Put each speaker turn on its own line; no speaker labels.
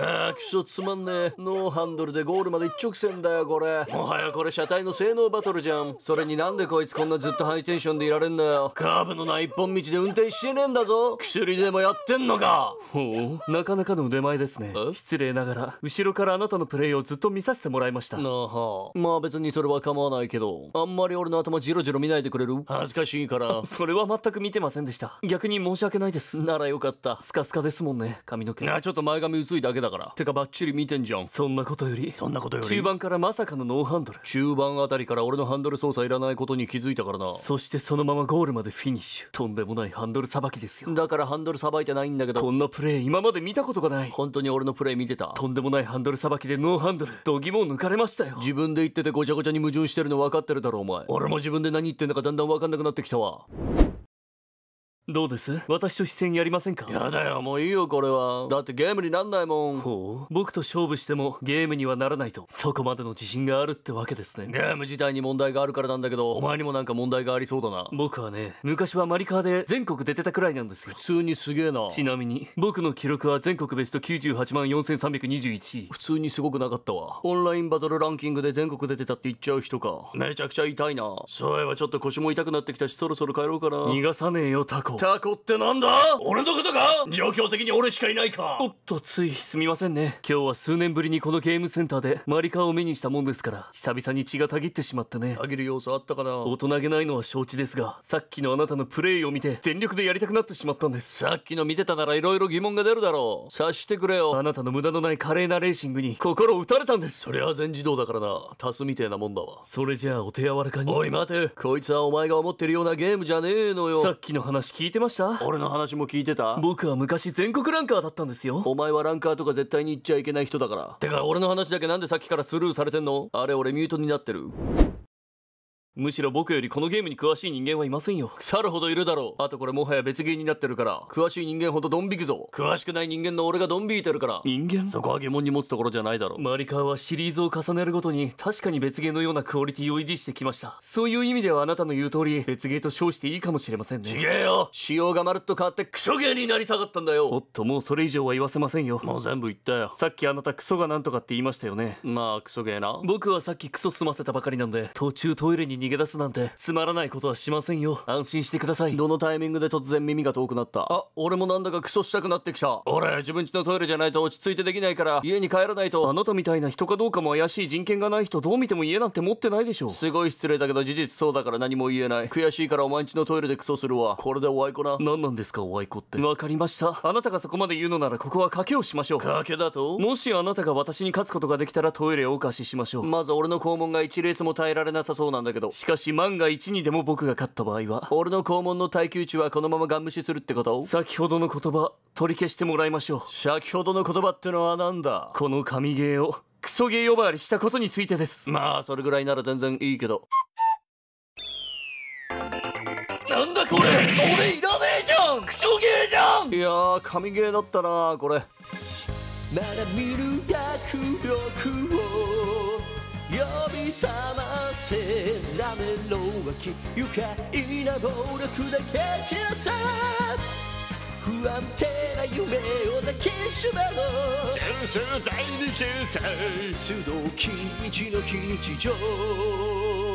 ああ、くそつまんねえ。ノーハンドルでゴールまで一直線だよ、これ。もはやこれ車体の性能バトルじゃん。それになんでこいつこんなずっとハイテンションでいられんだよ。カーブのない一本道で運転してねえんだぞ。薬でもやってんのか。ほう、なかなかの腕前ですね。失礼ながら、後ろからあなたのプレイをずっと見させてもらいました。なあまあ別にそれは構わないけど、あんまり俺の頭ジロジロ見ないでくれる恥ずかしいから。それは全く見てませんでした。逆に申し訳ないです。ならよかった。スカスカですもんね、髪の毛。なあ、ちょっと前髪薄いだけだ。だからてかバッチリ見てんじゃんそんなことよりそんなことより中盤からまさかのノーハンドル中盤あたりから俺のハンドル操作いらないことに気づいたからなそしてそのままゴールまでフィニッシュとんでもないハンドルさばきですよだからハンドルさばいてないんだけどこんなプレイ今まで見たことがない本当に俺のプレイ見てたとんでもないハンドルさばきでノーハンドル度肝を抜かれましたよ自分で言っててごちゃごちゃに矛盾してるの分かってるだろお前俺も自分で何言ってんだかだんだん分かんなくなってきたわどうです私と視線やりませんかやだよ、もういいよ、これは。だってゲームになんないもん。ほう僕と勝負してもゲームにはならないと、そこまでの自信があるってわけですね。ゲーム自体に問題があるからなんだけど、お前にもなんか問題がありそうだな。僕はね、昔はマリカーで全国出てたくらいなんですよ。普通にすげえな。ちなみに、僕の記録は全国ベスト98万4321位。普通にすごくなかったわ。オンラインバトルランキングで全国出てたって言っちゃう人か。めちゃくちゃ痛いな。そういえばちょっと腰も痛くなってきたし、そろそろ帰ろうかな。逃がさねえよ、タコ。タコってなんだ俺のことか状況的に俺しかいないかおっとついすみませんね今日は数年ぶりにこのゲームセンターでマリカを目にしたもんですから久々に血がたぎってしまったねたぎる要素あったかな大人げないのは承知ですがさっきのあなたのプレイを見て全力でやりたくなってしまったんですさっきの見てたなら色々疑問が出るだろう察してくれよあなたの無駄のない華麗なレーシングに心を打たれたんですそりゃ全自動だからなタスみてえなもんだわそれじゃあお手柔らかにおい待てこいつはお前が思ってるようなゲームじゃねえのよさっきの話聞い聞いてました俺の話も聞いてた僕は昔全国ランカーだったんですよお前はランカーとか絶対に言っちゃいけない人だからてか俺の話だけなんでさっきからスルーされてんのあれ俺ミュートになってるむしろ僕よりこのゲームに詳しい人間はいませんよ腐るほどいるだろうあとこれもはや別芸になってるから詳しい人間ほどドン引くぞ詳しくない人間の俺がドン引いてるから人間そこは疑問に持つところじゃないだろうマリカーはシリーズを重ねるごとに確かに別芸のようなクオリティを維持してきましたそういう意味ではあなたの言う通り別芸と称していいかもしれませんね違えよ仕様がまるっと変わってクソ芸になりたかったんだよおっともうそれ以上は言わせませんよもう全部言ったよさっきあなたクソがなんとかって言いましたよねまあクソ芸な僕はさっきクソ済ませたばかりなんで途中トイレに逃げ出すなんてつまらないことはしませんよ安心してくださいどのタイミングで突然耳が遠くなったあ俺もなんだかクソしたくなってきた俺自分家のトイレじゃないと落ち着いてできないから家に帰らないとあなたみたいな人かどうかも怪しい人権がない人どう見ても家なんて持ってないでしょすごい失礼だけど事実そうだから何も言えない悔しいからお前んちのトイレでクソするわこれでおあいこな何なんですかおあいこってわかりましたあなたがそこまで言うのならここは賭けをしましょう賭けだともしあなたが私に勝つことができたらトイレをお貸ししましょうまず俺の肛門が一レースも耐えられなさそうなんだけどしかし万が一にでも僕が勝った場合は俺の肛門の耐久値はこのままガン無視するってこと先ほどの言葉取り消してもらいましょう先ほどの言葉ってのは何だこの神ゲーをクソゲー呼ばわりしたことについてですまあそれぐらいなら全然いいけどなんだこれ俺いらねえじゃんクソゲーじゃんいやー神ゲーだったなこれまだ見る躍力を呼び覚ませなめろき愉快な暴力だけ散らさ不安定な夢を抱きしめろ戦争第二形態須藤禁一の日常